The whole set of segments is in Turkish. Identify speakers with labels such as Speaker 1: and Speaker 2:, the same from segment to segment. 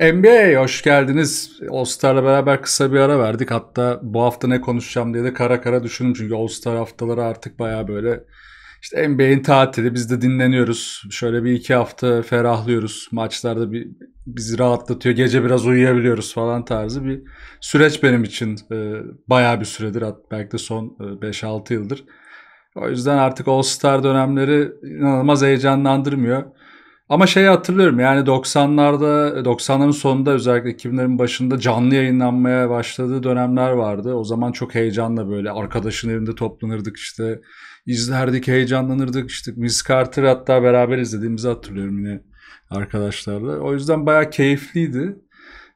Speaker 1: NBA'ye hoş geldiniz. All Star'la beraber kısa bir ara verdik. Hatta bu hafta ne konuşacağım diye de kara kara düşündüm. Çünkü All Star haftaları artık baya böyle işte NBA'in tatili. Biz de dinleniyoruz. Şöyle bir iki hafta ferahlıyoruz. Maçlarda bir bizi rahatlatıyor. Gece biraz uyuyabiliyoruz falan tarzı bir süreç benim için. E, bayağı bir süredir. Belki de son 5-6 e, yıldır. O yüzden artık All Star dönemleri inanılmaz heyecanlandırmıyor. Ama şeyi hatırlıyorum yani 90'larda 90'ların sonunda özellikle 2000'lerin başında canlı yayınlanmaya başladığı dönemler vardı. O zaman çok heyecanla böyle arkadaşın evinde toplanırdık işte izlerdik heyecanlanırdık işte Miss Carter hatta beraber izlediğimizi hatırlıyorum yine arkadaşlarla. O yüzden bayağı keyifliydi.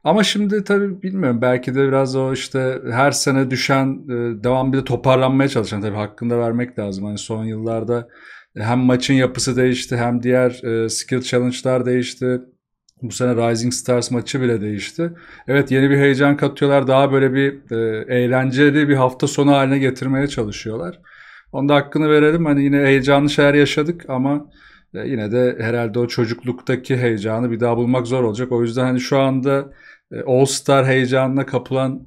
Speaker 1: Ama şimdi tabii bilmiyorum belki de biraz o işte her sene düşen e, devam bir de toparlanmaya çalışan tabii hakkında vermek lazım. Hani son yıllarda hem maçın yapısı değişti hem diğer e, skill challenge'lar değişti. Bu sene Rising Stars maçı bile değişti. Evet yeni bir heyecan katıyorlar. Daha böyle bir e, eğlenceli bir hafta sonu haline getirmeye çalışıyorlar. Onda hakkını verelim. Hani yine heyecanlı şeyler yaşadık ama e, yine de herhalde o çocukluktaki heyecanı bir daha bulmak zor olacak. O yüzden hani şu anda e, All Star heyecanına kapılan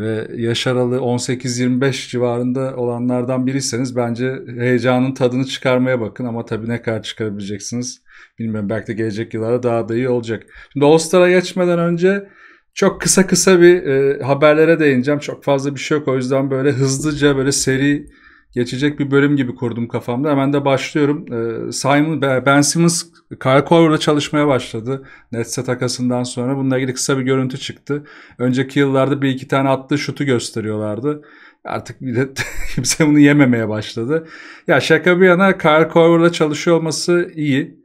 Speaker 1: ve yaş aralığı 18-25 civarında olanlardan biriyseniz bence heyecanın tadını çıkarmaya bakın ama tabii ne kadar çıkarabileceksiniz bilmiyorum belki de gelecek yıllarda daha da iyi olacak. Şimdi All Star'a geçmeden önce çok kısa kısa bir e, haberlere değineceğim. Çok fazla bir şey yok o yüzden böyle hızlıca böyle seri geçecek bir bölüm gibi kurdum kafamda. Hemen de başlıyorum. Ee, Simon, ben Simmons Karakor'la çalışmaya başladı. Nets'e takasından sonra. Bununla ilgili kısa bir görüntü çıktı. Önceki yıllarda bir iki tane attığı şutu gösteriyorlardı. Artık bir de kimse bunu yememeye başladı. Ya şaka bir yana Karakor'la çalışıyor olması iyi.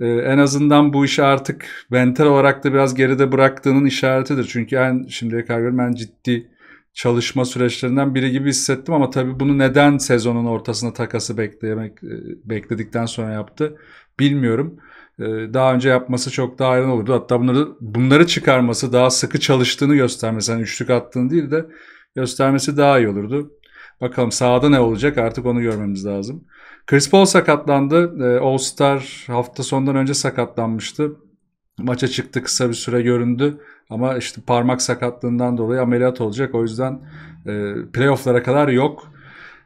Speaker 1: Ee, en azından bu işi artık mental olarak da biraz geride bıraktığının işaretidir. Çünkü en şimdiye kadar ben ciddi çalışma süreçlerinden biri gibi hissettim ama tabii bunu neden sezonun ortasında takası beklemek e, bekledikten sonra yaptı bilmiyorum. E, daha önce yapması çok daha ayrı olurdu. Hatta bunları bunları çıkarması daha sıkı çalıştığını göstermesi. Yani üçlük attığını değil de göstermesi daha iyi olurdu. Bakalım sahada ne olacak artık onu görmemiz lazım. Chris Paul sakatlandı. E, All Star hafta sonundan önce sakatlanmıştı. Maça çıktı kısa bir süre göründü ama işte parmak sakatlığından dolayı ameliyat olacak. O yüzden e, playofflara kadar yok.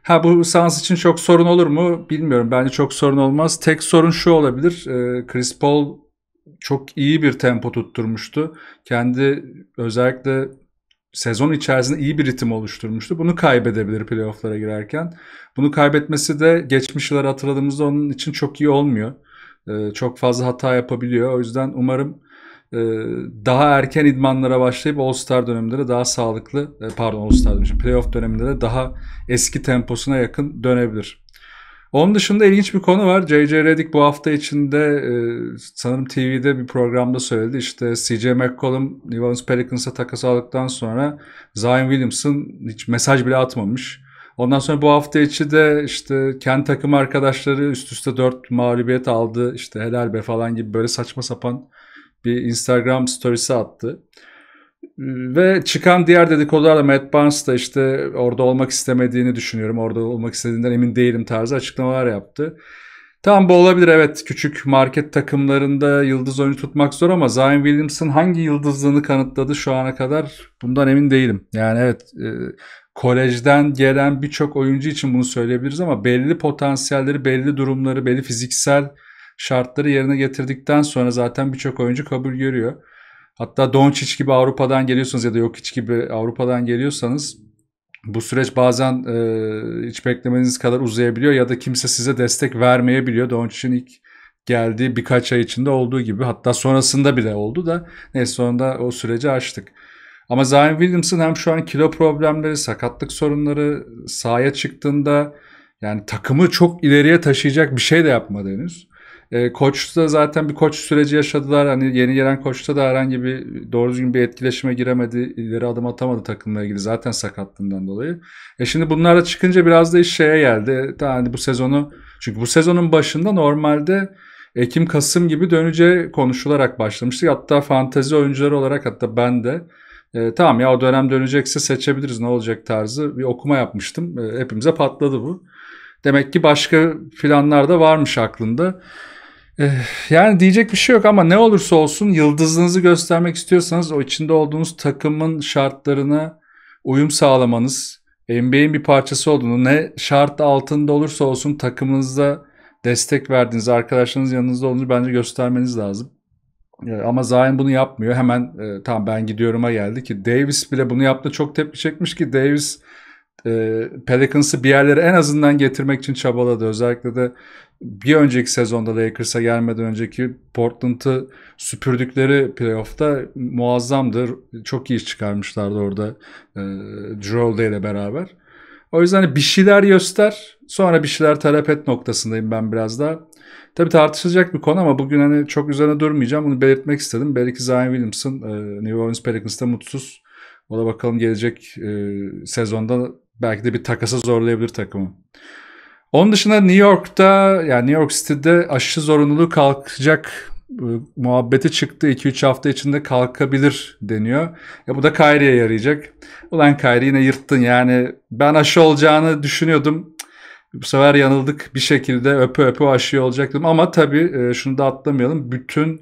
Speaker 1: Ha bu sans için çok sorun olur mu bilmiyorum. Bence çok sorun olmaz. Tek sorun şu olabilir. E, Chris Paul çok iyi bir tempo tutturmuştu. Kendi özellikle sezon içerisinde iyi bir ritim oluşturmuştu. Bunu kaybedebilir playofflara girerken. Bunu kaybetmesi de geçmiş yılları hatırladığımızda onun için çok iyi olmuyor. Ee, çok fazla hata yapabiliyor. O yüzden umarım e, daha erken idmanlara başlayıp All Star döneminde de daha sağlıklı e, pardon All Star demişim playoff döneminde de daha eski temposuna yakın dönebilir. Onun dışında ilginç bir konu var. J.J. Redick bu hafta içinde e, sanırım TV'de bir programda söyledi. İşte C.J. McCollum New Orleans Pelicans'a takas aldıktan sonra Zion Williamson hiç mesaj bile atmamış. Ondan sonra bu hafta içi de işte kendi takım arkadaşları üst üste 4 mağlubiyet aldı. İşte helal be falan gibi böyle saçma sapan bir Instagram storiesi attı. Ve çıkan diğer dedikodular da Matt Barnes da işte orada olmak istemediğini düşünüyorum. Orada olmak istediğinden emin değilim tarzı açıklamalar yaptı. Tam bu olabilir evet küçük market takımlarında yıldız oyunu tutmak zor ama Zion Williamson hangi yıldızlığını kanıtladı şu ana kadar bundan emin değilim. Yani evet e, kolejden gelen birçok oyuncu için bunu söyleyebiliriz ama belli potansiyelleri, belli durumları, belli fiziksel şartları yerine getirdikten sonra zaten birçok oyuncu kabul görüyor. Hatta Doncic gibi Avrupa'dan geliyorsanız ya da Jokic gibi Avrupa'dan geliyorsanız bu süreç bazen e, hiç beklemeniz kadar uzayabiliyor ya da kimse size destek vermeyebiliyor. Doncic'in ilk geldiği birkaç ay içinde olduğu gibi hatta sonrasında bile oldu da neyse sonunda o süreci açtık. Ama Zion Williamson hem şu an kilo problemleri, sakatlık sorunları sahaya çıktığında yani takımı çok ileriye taşıyacak bir şey de yapmadı henüz. E, koçta zaten bir koç süreci yaşadılar. Hani yeni gelen koçta da herhangi bir doğru düzgün bir etkileşime giremedi. ileri adım atamadı takımla ilgili zaten sakatlığından dolayı. E şimdi bunlar da çıkınca biraz da iş şeye geldi. Yani bu sezonu çünkü bu sezonun başında normalde Ekim Kasım gibi dönece konuşularak başlamıştık. Hatta fantezi oyuncuları olarak hatta ben de e, tamam ya o dönem dönecekse seçebiliriz ne olacak tarzı bir okuma yapmıştım. E, hepimize patladı bu. Demek ki başka planlar da varmış aklında. E, yani diyecek bir şey yok ama ne olursa olsun yıldızınızı göstermek istiyorsanız o içinde olduğunuz takımın şartlarına uyum sağlamanız, NBA'in bir parçası olduğunu ne şart altında olursa olsun takımınızda destek verdiğiniz, arkadaşlarınız yanınızda olduğunu bence göstermeniz lazım. Ee, ama Zion bunu yapmıyor. Hemen e, tamam ben gidiyorum'a geldi ki Davis bile bunu yaptı. Çok tepki çekmiş ki Davis e, Pelicans'ı bir yerlere en azından getirmek için çabaladı. Özellikle de bir önceki sezonda Lakers'a gelmeden önceki Portland'ı süpürdükleri playoff'ta muazzamdır. Çok iyi iş çıkarmışlardı orada e, ile beraber. O yüzden hani bir şeyler göster sonra bir şeyler talep et noktasındayım ben biraz daha. Tabii tartışılacak bir konu ama bugün hani çok üzerine durmayacağım. Bunu belirtmek istedim. Belki Zion Williamson e, New Orleans Pelicans'ta mutsuz. O da bakalım gelecek e, sezonda belki de bir takasa zorlayabilir takımı. Onun dışında New York'ta yani New York City'de aşı zorunluluğu kalkacak e, muhabbeti çıktı. 2-3 hafta içinde kalkabilir deniyor. Ya bu da Kyrie'ye yarayacak. Ulan Kyrie yine yırttın yani. Ben aşı olacağını düşünüyordum. Bu sefer yanıldık bir şekilde öpe öpe aşıyor olacaktım. Ama tabii e, şunu da atlamayalım. Bütün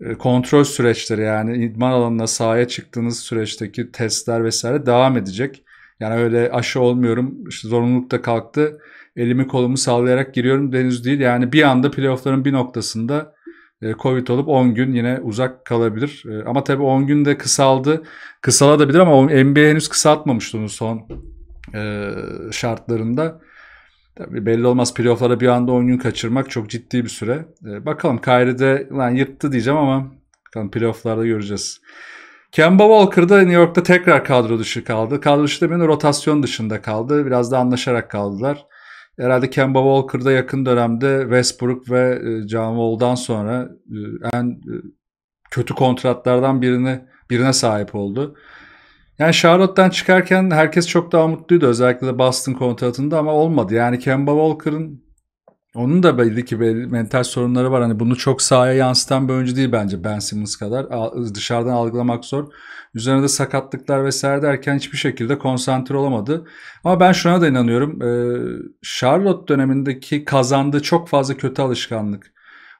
Speaker 1: e, kontrol süreçleri yani idman alanına sahaya çıktığınız süreçteki testler vesaire devam edecek. Yani öyle aşı olmuyorum işte zorunluluk da kalktı elimi kolumu sallayarak giriyorum deniz değil. Yani bir anda playoffların bir noktasında e, Covid olup 10 gün yine uzak kalabilir. Ama tabii 10 gün de kısaldı. Kısalabilir ama NBA henüz kısaltmamıştı onu son şartlarında. Tabii belli olmaz playofflara bir anda 10 gün kaçırmak çok ciddi bir süre. E, bakalım Kyrie'de lan yırttı diyeceğim ama bakalım playofflarda göreceğiz. Kemba Walker'da New York'ta tekrar kadro dışı kaldı. Kadro dışı demeyin rotasyon dışında kaldı. Biraz da anlaşarak kaldılar. Herhalde Kemba Walker'da yakın dönemde Westbrook ve e, John Wall'dan sonra e, en e, kötü kontratlardan birini birine sahip oldu. Yani Charlotte'dan çıkarken herkes çok daha mutluydu özellikle de Boston kontratında ama olmadı. Yani Kemba Walker'ın onun da belli ki belli mental sorunları var. Hani bunu çok sahaya yansıtan bir oyuncu değil bence Ben Simmons kadar. Dışarıdan algılamak zor. Üzerine de sakatlıklar vesaire derken hiçbir şekilde konsantre olamadı. Ama ben şuna da inanıyorum. Ee, Charlotte dönemindeki kazandığı çok fazla kötü alışkanlık.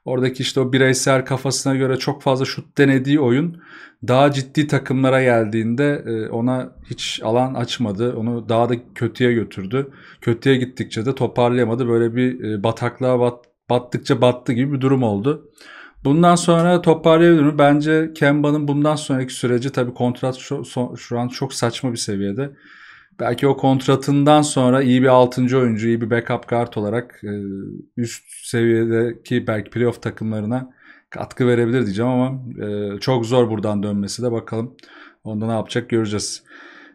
Speaker 1: Oradaki işte o bireysel kafasına göre çok fazla şut denediği oyun daha ciddi takımlara geldiğinde e, ona hiç alan açmadı. Onu daha da kötüye götürdü. Kötüye gittikçe de toparlayamadı. Böyle bir e, bataklığa bat, battıkça battı gibi bir durum oldu. Bundan sonra toparlayabilir mi? Bence Kemba'nın bundan sonraki süreci tabii kontrat şu, şu an çok saçma bir seviyede belki o kontratından sonra iyi bir 6. oyuncu, iyi bir backup kart olarak e, üst seviyedeki belki playoff takımlarına katkı verebilir diyeceğim ama e, çok zor buradan dönmesi de bakalım. Onda ne yapacak göreceğiz.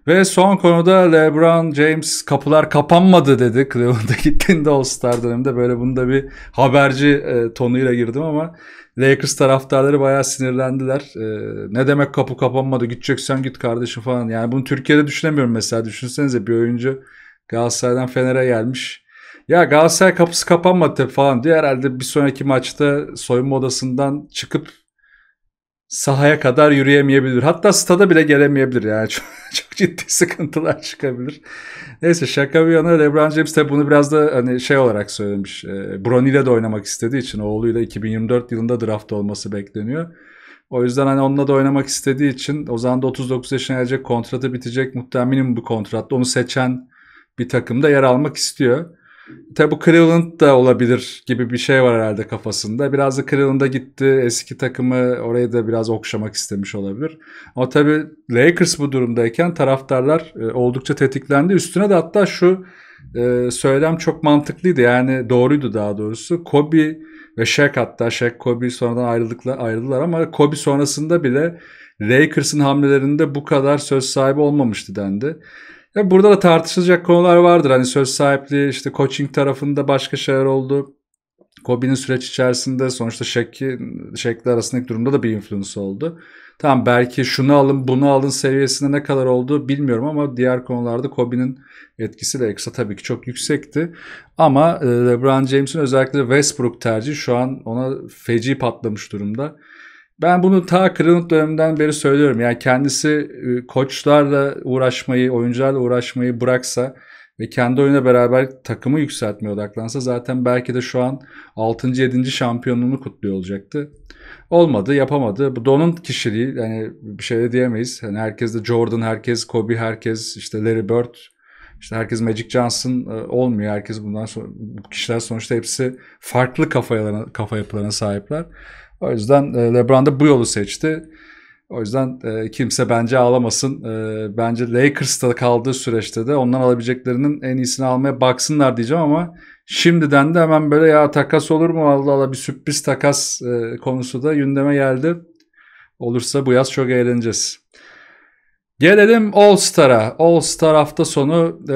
Speaker 1: Ve son konuda LeBron James kapılar kapanmadı dedi. Cleveland'a gittiğinde All Star döneminde böyle bunu da bir haberci e, tonuyla girdim ama Lakers taraftarları bayağı sinirlendiler. Ee, ne demek kapı kapanmadı gideceksen git kardeşim falan. Yani bunu Türkiye'de düşünemiyorum mesela. Düşünsenize bir oyuncu Galatasaray'dan Fener'e gelmiş. Ya Galatasaray kapısı kapanmadı falan diye herhalde bir sonraki maçta soyunma odasından çıkıp sahaya kadar yürüyemeyebilir. Hatta stada bile gelemeyebilir yani. Çok, çok ciddi sıkıntılar çıkabilir. Neyse şaka bir yana LeBron James tabi bunu biraz da hani şey olarak söylemiş. E, ee, Bron ile de oynamak istediği için oğluyla 2024 yılında draft olması bekleniyor. O yüzden hani onunla da oynamak istediği için o zaman da 39 yaşına gelecek kontratı bitecek. Muhtemelen bu kontratta onu seçen bir takımda yer almak istiyor. Tabi bu Cleveland da olabilir gibi bir şey var herhalde kafasında. Biraz da Cleveland'a gitti. Eski takımı orayı da biraz okşamak istemiş olabilir. Ama tabi Lakers bu durumdayken taraftarlar e, oldukça tetiklendi. Üstüne de hatta şu e, söylem çok mantıklıydı. Yani doğruydu daha doğrusu. Kobe ve Shaq hatta Shaq Kobe sonradan ayrıldıkla ayrıldılar ama Kobe sonrasında bile Lakers'ın hamlelerinde bu kadar söz sahibi olmamıştı dendi burada da tartışılacak konular vardır. Hani söz sahipliği işte coaching tarafında başka şeyler oldu. Kobe'nin süreç içerisinde sonuçta Şekli, Şekli arasındaki durumda da bir influence oldu. Tamam belki şunu alın bunu alın seviyesinde ne kadar oldu bilmiyorum ama diğer konularda Kobe'nin etkisi de eksa tabii ki çok yüksekti. Ama e, LeBron James'in özellikle Westbrook tercihi şu an ona feci patlamış durumda. Ben bunu ta Kırınıt döneminden beri söylüyorum. Yani kendisi e, koçlarla uğraşmayı, oyuncularla uğraşmayı bıraksa ve kendi oyuna beraber takımı yükseltmeye odaklansa zaten belki de şu an 6. 7. şampiyonluğunu kutluyor olacaktı. Olmadı, yapamadı. Bu Don'un kişiliği yani bir şey de diyemeyiz. Yani herkes de Jordan, herkes Kobe, herkes işte Larry Bird, işte herkes Magic Johnson e, olmuyor. Herkes bundan sonra bu kişiler sonuçta hepsi farklı kafa yapılarına sahipler. O yüzden e, LeBron da bu yolu seçti. O yüzden e, kimse bence ağlamasın. E, bence Lakers'ta kaldığı süreçte de ondan alabileceklerinin en iyisini almaya baksınlar diyeceğim ama şimdiden de hemen böyle ya takas olur mu Allah Allah bir sürpriz takas e, konusu da gündeme geldi. Olursa bu yaz çok eğleneceğiz. Gelelim All Star'a. All Star hafta sonu e,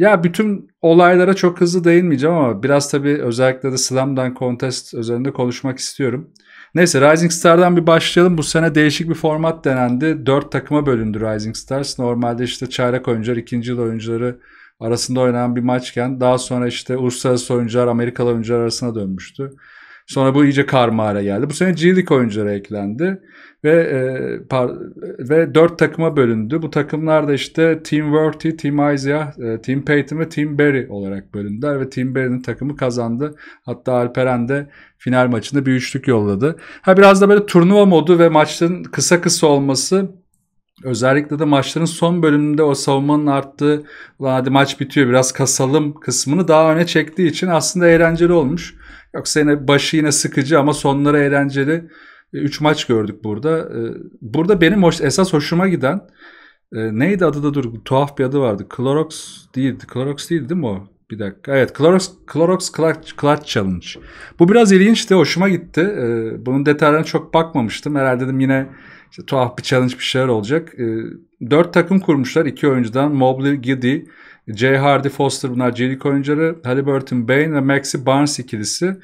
Speaker 1: ya bütün olaylara çok hızlı değinmeyeceğim ama biraz tabii özellikle de Slam Dunk Contest üzerinde konuşmak istiyorum. Neyse Rising Star'dan bir başlayalım. Bu sene değişik bir format denendi. Dört takıma bölündü Rising Stars. Normalde işte çaylak oyuncular, ikinci yıl oyuncuları arasında oynanan bir maçken daha sonra işte uluslararası oyuncular, Amerikalı oyuncular arasına dönmüştü. Sonra bu iyice karma hale geldi. Bu sene G-League oyuncuları eklendi ve e, par, ve dört takıma bölündü. Bu takımlar da işte Team Worthy, Team Isaiah, e, Team Payton ve Team Berry olarak bölündüler ve Team Berry'nin takımı kazandı. Hatta Alperen de final maçında bir üçlük yolladı. Ha biraz da böyle turnuva modu ve maçların kısa kısa olması Özellikle de maçların son bölümünde o savunmanın arttığı hadi maç bitiyor biraz kasalım kısmını daha öne çektiği için aslında eğlenceli olmuş. Yoksa yine başı yine sıkıcı ama sonları eğlenceli. 3 e, maç gördük burada. E, burada benim hoş, esas hoşuma giden e, neydi adı da dur tuhaf bir adı vardı. Clorox değildi. Clorox değildi değil mi o? Bir dakika. Evet Clorox, Clorox Clutch, Clutch Challenge. Bu biraz ilginçti. Hoşuma gitti. Bunun detaylarına çok bakmamıştım. Herhalde dedim yine işte tuhaf bir challenge bir şeyler olacak. Dört takım kurmuşlar. iki oyuncudan. Mobley, Giddy, J. Hardy Foster bunlar Jerick oyuncuları. Halliburton Bain ve Maxi Barnes ikilisi.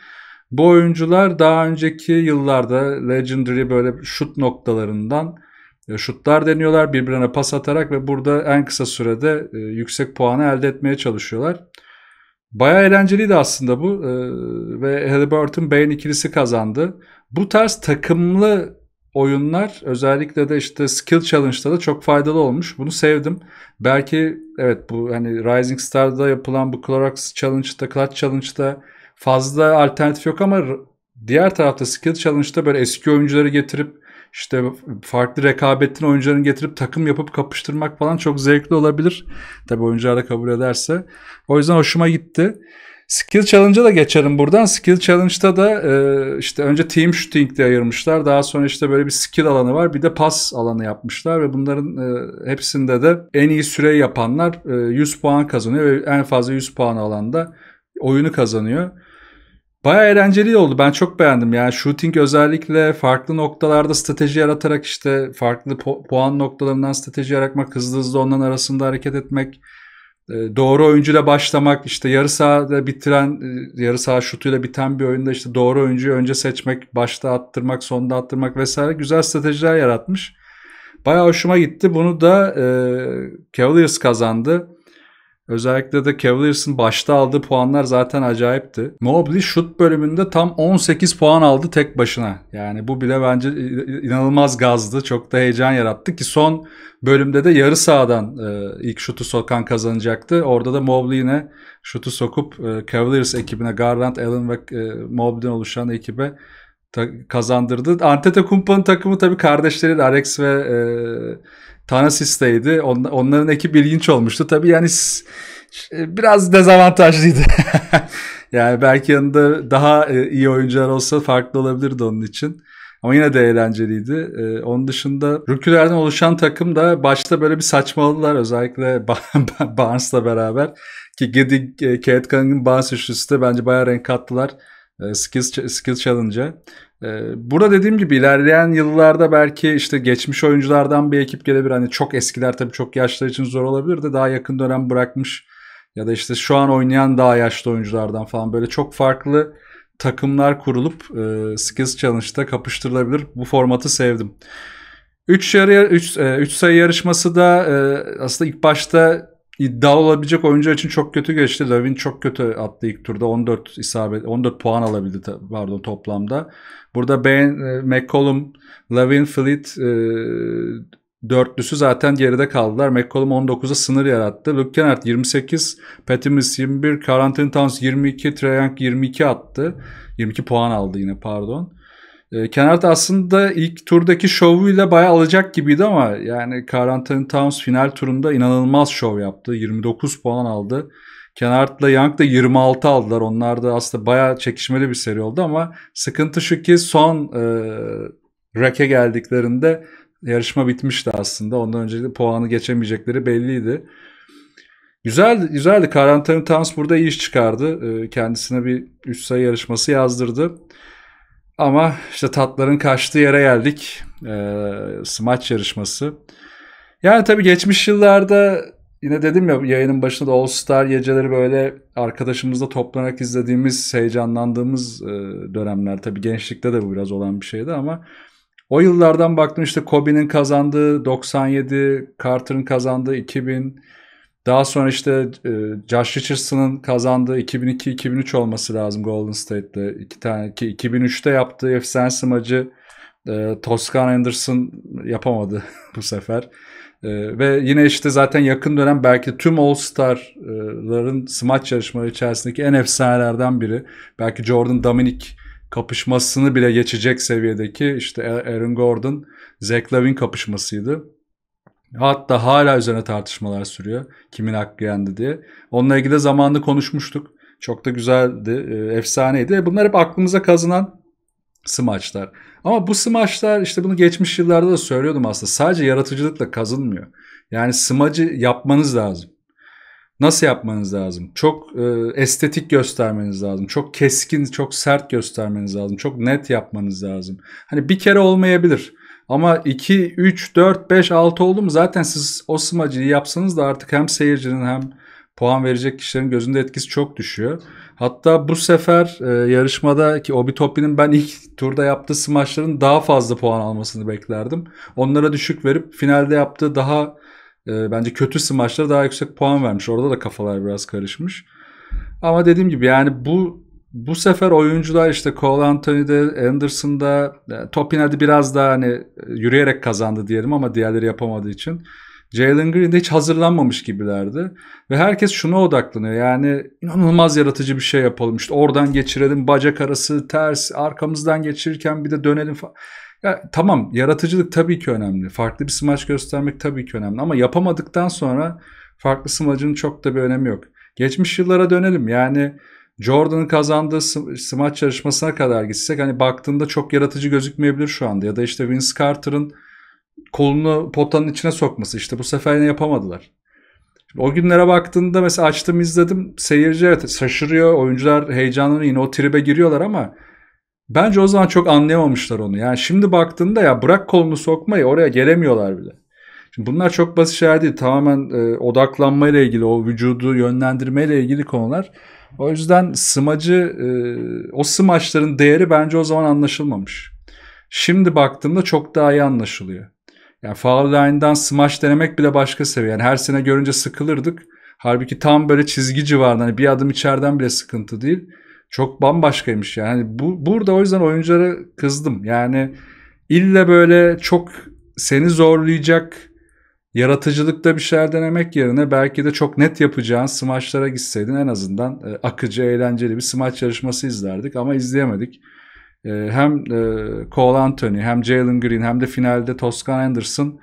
Speaker 1: Bu oyuncular daha önceki yıllarda Legendary böyle şut noktalarından e, şutlar deniyorlar. Birbirine pas atarak ve burada en kısa sürede e, yüksek puanı elde etmeye çalışıyorlar. Baya eğlenceliydi aslında bu e, ve Halliburton Bain ikilisi kazandı. Bu tarz takımlı oyunlar özellikle de işte skill challenge'da da çok faydalı olmuş. Bunu sevdim. Belki evet bu hani Rising Star'da yapılan bu Clorox challenge'da, Clutch challenge'da fazla alternatif yok ama diğer tarafta skill challenge'da böyle eski oyuncuları getirip işte farklı rekabetin oyuncularını getirip takım yapıp kapıştırmak falan çok zevkli olabilir. Tabii oyuncular da kabul ederse. O yüzden hoşuma gitti. Skill Challenge'a da geçerim buradan. Skill Challenge'da da e, işte önce team shooting diye ayırmışlar. Daha sonra işte böyle bir skill alanı var. Bir de pas alanı yapmışlar ve bunların e, hepsinde de en iyi süreyi yapanlar e, 100 puan kazanıyor ve en fazla 100 puan alanda oyunu kazanıyor. Baya eğlenceli oldu. Ben çok beğendim. Yani shooting özellikle farklı noktalarda strateji yaratarak işte farklı pu- puan noktalarından strateji yaratmak, hızlı hızlı onların arasında hareket etmek ee, doğru oyuncuyla başlamak, işte yarı sahada bitiren, e, yarı saha şutuyla biten bir oyunda işte doğru oyuncuyu önce seçmek, başta attırmak, sonda attırmak vesaire güzel stratejiler yaratmış. Bayağı hoşuma gitti. Bunu da e, Cavaliers kazandı. Özellikle de Cavaliers'ın başta aldığı puanlar zaten acayipti. Mobley şut bölümünde tam 18 puan aldı tek başına. Yani bu bile bence inanılmaz gazdı. Çok da heyecan yarattı ki son bölümde de yarı sahadan e, ilk şutu sokan kazanacaktı. Orada da Mobley yine şutu sokup e, Cavaliers ekibine Garland, Allen ve e, Mobley'den oluşan ekibe kazandırdı. Antetokounmpo'nun takımı tabii kardeşleri de Alex ve e, Tanasis'teydi. On, onların ekibi ilginç olmuştu. Tabii yani biraz dezavantajlıydı. yani belki yanında daha e, iyi oyuncular olsa farklı olabilirdi onun için. Ama yine de eğlenceliydi. Ee, onun dışında rükülerden oluşan takım da başta böyle bir saçmaladılar özellikle Barnes'la beraber. Ki Gedi, Kate e, Cunningham'ın Barnes üçlüsü de bence bayağı renk kattılar. E, skills, skills Challenge'a. Ee, burada dediğim gibi ilerleyen yıllarda belki işte geçmiş oyunculardan bir ekip gelebilir. Hani çok eskiler tabii çok yaşlar için zor olabilir de daha yakın dönem bırakmış ya da işte şu an oynayan daha yaşlı oyunculardan falan böyle çok farklı takımlar kurulup e, Skills Challenge'da kapıştırılabilir. Bu formatı sevdim. 3 yarı 3 e, üç sayı yarışması da e, aslında ilk başta iddialı olabilecek oyuncu için çok kötü geçti. Lavin çok kötü attı ilk turda. 14 isabet 14 puan alabildi pardon toplamda. Burada Ben e, McCollum, Lavin, Fleet e, dörtlüsü zaten geride kaldılar. McCollum 19'a sınır yarattı. Luke Kennard 28, Petimis 21, Karantin Towns 22, Treyank 22 attı. 22 puan aldı yine pardon. Ee, Kenard aslında ilk turdaki şovuyla bayağı alacak gibiydi ama yani Carl Towns final turunda inanılmaz şov yaptı. 29 puan aldı. Kenard'la Young da 26 aldılar. Onlar da aslında bayağı çekişmeli bir seri oldu ama sıkıntı şu ki son e, rake geldiklerinde yarışma bitmişti aslında. Ondan önce puanı geçemeyecekleri belliydi. Güzel, güzeldi. Karantina Towns burada iyi iş çıkardı. E, kendisine bir üst sayı yarışması yazdırdı. Ama işte tatların kaçtığı yere geldik. E, smaç yarışması. Yani tabii geçmiş yıllarda yine dedim ya yayının başında da All Star geceleri böyle arkadaşımızla toplanarak izlediğimiz, heyecanlandığımız e, dönemler. Tabii gençlikte de bu biraz olan bir şeydi ama o yıllardan baktım işte Kobe'nin kazandığı 97, Carter'ın kazandığı 2000, daha sonra işte e, Josh Richardson'ın kazandığı 2002-2003 olması lazım Golden State'de. İki tane, ki 2003'te yaptığı efsanesi maçı e, Toscan Anderson yapamadı bu sefer. E, ve yine işte zaten yakın dönem belki tüm All-Star'ların smaç yarışmaları içerisindeki en efsanelerden biri. Belki Jordan Dominic kapışmasını bile geçecek seviyedeki işte Aaron Gordon, Zach Lavin kapışmasıydı. Hatta hala üzerine tartışmalar sürüyor. Kimin hakkı yendi diye. Onunla ilgili de zamanında konuşmuştuk. Çok da güzeldi. Ee, efsaneydi. Bunlar hep aklımıza kazınan smaçlar. Ama bu smaçlar işte bunu geçmiş yıllarda da söylüyordum aslında. Sadece yaratıcılıkla kazınmıyor. Yani smacı yapmanız lazım. Nasıl yapmanız lazım? Çok e, estetik göstermeniz lazım. Çok keskin, çok sert göstermeniz lazım. Çok net yapmanız lazım. Hani bir kere olmayabilir. Ama 2, 3, 4, 5, 6 oldu mu zaten siz o smacıyı yapsanız da artık hem seyircinin hem puan verecek kişilerin gözünde etkisi çok düşüyor. Hatta bu sefer e, yarışmadaki Obitopi'nin ben ilk turda yaptığı smaçların daha fazla puan almasını beklerdim. Onlara düşük verip finalde yaptığı daha e, bence kötü smaçlara daha yüksek puan vermiş. Orada da kafalar biraz karışmış. Ama dediğim gibi yani bu bu sefer oyuncular işte Cole Anthony'de, Anderson'da, e, Topin biraz daha hani e, yürüyerek kazandı diyelim ama diğerleri yapamadığı için. Jalen Green'de hiç hazırlanmamış gibilerdi. Ve herkes şuna odaklanıyor. Yani inanılmaz yaratıcı bir şey yapalım. İşte oradan geçirelim, bacak arası ters, arkamızdan geçirirken bir de dönelim falan. Ya, tamam yaratıcılık tabii ki önemli. Farklı bir smaç göstermek tabii ki önemli. Ama yapamadıktan sonra farklı smacın çok da bir önemi yok. Geçmiş yıllara dönelim. Yani Jordan'ın kazandığı smaç yarışmasına kadar gitsek hani baktığında çok yaratıcı gözükmeyebilir şu anda. Ya da işte Vince Carter'ın kolunu potanın içine sokması işte bu sefer yine yapamadılar. Şimdi o günlere baktığında mesela açtım izledim seyirci evet şaşırıyor oyuncular heyecanlı yine o tribe giriyorlar ama bence o zaman çok anlayamamışlar onu. Yani şimdi baktığında ya bırak kolunu sokmayı oraya gelemiyorlar bile. Şimdi bunlar çok basit şeyler değil. Tamamen e, odaklanmayla ilgili, o vücudu yönlendirmeyle ilgili konular. O yüzden smacı e, o smaçların değeri bence o zaman anlaşılmamış. Şimdi baktığımda çok daha iyi anlaşılıyor. Yani foul line'dan smaç denemek bile başka seviye. Yani her sene görünce sıkılırdık. Halbuki tam böyle çizgi civarında hani bir adım içeriden bile sıkıntı değil. Çok bambaşkaymış yani. Hani bu, burada o yüzden oyunculara kızdım. Yani illa böyle çok seni zorlayacak yaratıcılıkta bir şeyler denemek yerine belki de çok net yapacağın smaçlara gitseydin en azından e, akıcı, eğlenceli bir smaç yarışması izlerdik ama izleyemedik. E, hem e, Cole Anthony hem Jalen Green hem de finalde Toscan Anderson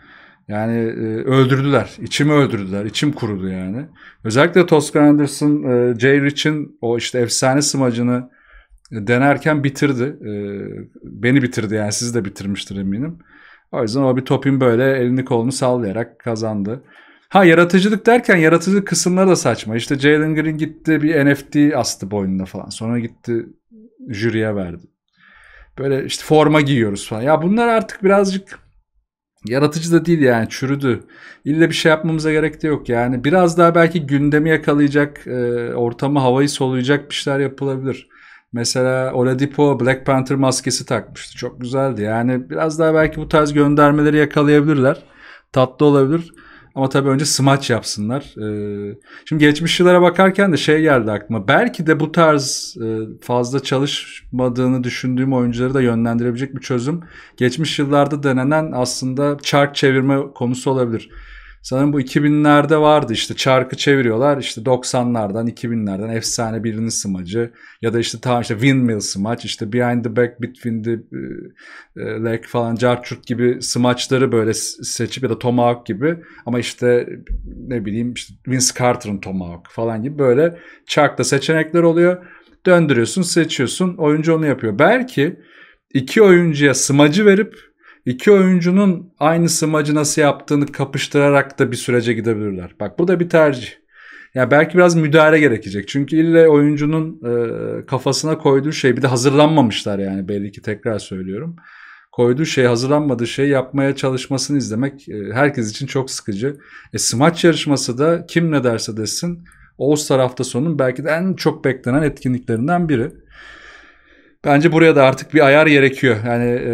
Speaker 1: yani e, öldürdüler. İçimi öldürdüler. İçim kurudu yani. Özellikle Toscan Anderson e, Jay Rich'in o işte efsane smacını e, denerken bitirdi. E, beni bitirdi yani sizi de bitirmiştir eminim. O yüzden o bir topin böyle elini kolunu sallayarak kazandı. Ha yaratıcılık derken yaratıcılık kısımları da saçma. İşte Jalen Green gitti bir NFT astı boynuna falan. Sonra gitti jüriye verdi. Böyle işte forma giyiyoruz falan. Ya bunlar artık birazcık yaratıcı da değil yani çürüdü. İlle bir şey yapmamıza gerek de yok yani. Biraz daha belki gündemi yakalayacak, e, ortamı havayı soluyacak bir şeyler yapılabilir. Mesela Oladipo Black Panther maskesi takmıştı. Çok güzeldi. Yani biraz daha belki bu tarz göndermeleri yakalayabilirler. Tatlı olabilir. Ama tabii önce smaç yapsınlar. Ee, şimdi geçmiş yıllara bakarken de şey geldi aklıma. Belki de bu tarz e, fazla çalışmadığını düşündüğüm oyuncuları da yönlendirebilecek bir çözüm. Geçmiş yıllarda denenen aslında çark çevirme konusu olabilir. Sanırım bu 2000'lerde vardı işte çarkı çeviriyorlar işte 90'lardan 2000'lerden efsane birinin smacı ya da işte tam işte windmill smaç işte behind the back between the e, e leg falan carçurt gibi smaçları böyle seçip ya da tomahawk gibi ama işte ne bileyim işte Vince Carter'ın tomahawk falan gibi böyle çarkta seçenekler oluyor döndürüyorsun seçiyorsun oyuncu onu yapıyor belki iki oyuncuya smacı verip İki oyuncunun aynı smacı nasıl yaptığını kapıştırarak da bir sürece gidebilirler. Bak bu da bir tercih. Yani belki biraz müdahale gerekecek. Çünkü ille oyuncunun e, kafasına koyduğu şey bir de hazırlanmamışlar yani belli ki tekrar söylüyorum. Koyduğu şey hazırlanmadığı şey yapmaya çalışmasını izlemek e, herkes için çok sıkıcı. E, smaç yarışması da kim ne derse desin Oğuz tarafta sonun belki de en çok beklenen etkinliklerinden biri. Bence buraya da artık bir ayar gerekiyor. Yani e,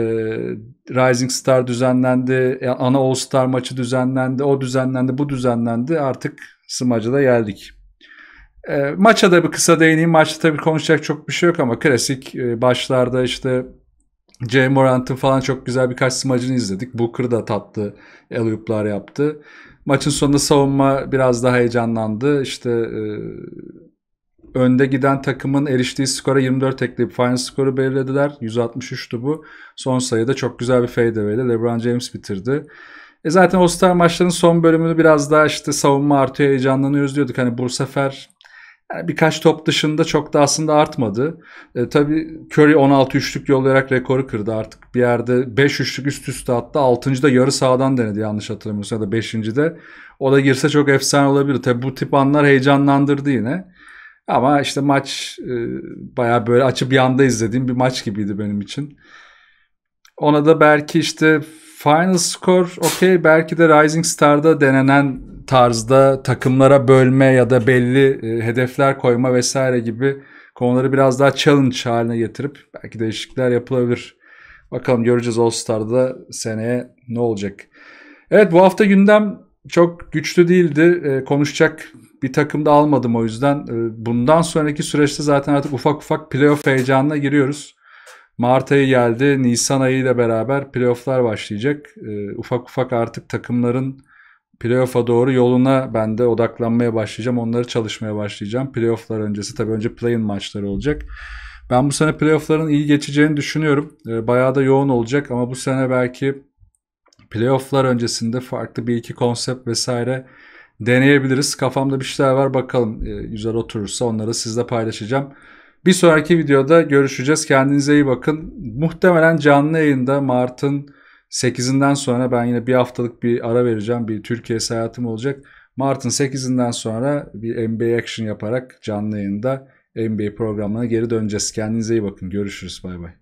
Speaker 1: Rising Star düzenlendi, e, ana All Star maçı düzenlendi, o düzenlendi, bu düzenlendi. Artık da geldik. E, maça da bir kısa değineyim. Maçta tabii konuşacak çok bir şey yok ama klasik e, başlarda işte J. Morant'ın falan çok güzel birkaç smacını izledik. Booker da tatlı eluyuplar yaptı. Maçın sonunda savunma biraz daha heyecanlandı. İşte e, önde giden takımın eriştiği skora 24 ekleyip final skoru belirlediler. 163'tü bu. Son sayıda çok güzel bir fadeaway ile LeBron James bitirdi. E zaten All-Star maçlarının son bölümünü biraz daha işte savunma artıyor, heyecanlanıyoruz diyorduk. Hani bu sefer birkaç top dışında çok da aslında artmadı. E, tabii Curry 16 üçlük yollayarak rekoru kırdı artık. Bir yerde 5 üçlük üst üste attı. 6. da yarı sağdan denedi yanlış hatırlamıyorsam ya da 5. de. O da girse çok efsane olabilir. Tabii bu tip anlar heyecanlandırdı yine. Ama işte maç e, bayağı böyle açıp yanda izlediğim bir maç gibiydi benim için. Ona da belki işte final score okey belki de Rising Star'da denenen tarzda takımlara bölme ya da belli e, hedefler koyma vesaire gibi konuları biraz daha challenge haline getirip belki değişiklikler yapılabilir. Bakalım göreceğiz All Star'da seneye ne olacak. Evet bu hafta gündem çok güçlü değildi. E, konuşacak bir takım da almadım o yüzden. Ee, bundan sonraki süreçte zaten artık ufak ufak playoff heyecanına giriyoruz. Mart ayı geldi. Nisan ayı ile beraber playofflar başlayacak. Ee, ufak ufak artık takımların playoff'a doğru yoluna ben de odaklanmaya başlayacağım. Onları çalışmaya başlayacağım. Playoff'lar öncesi tabii önce play-in maçları olacak. Ben bu sene playoff'ların iyi geçeceğini düşünüyorum. Ee, bayağı da yoğun olacak ama bu sene belki playoff'lar öncesinde farklı bir iki konsept vesaire deneyebiliriz. Kafamda bir şeyler var bakalım ee, güzel oturursa onları sizle paylaşacağım. Bir sonraki videoda görüşeceğiz. Kendinize iyi bakın. Muhtemelen canlı yayında Mart'ın 8'inden sonra ben yine bir haftalık bir ara vereceğim. Bir Türkiye seyahatim olacak. Mart'ın 8'inden sonra bir NBA action yaparak canlı yayında NBA programına geri döneceğiz. Kendinize iyi bakın. Görüşürüz. Bay bay.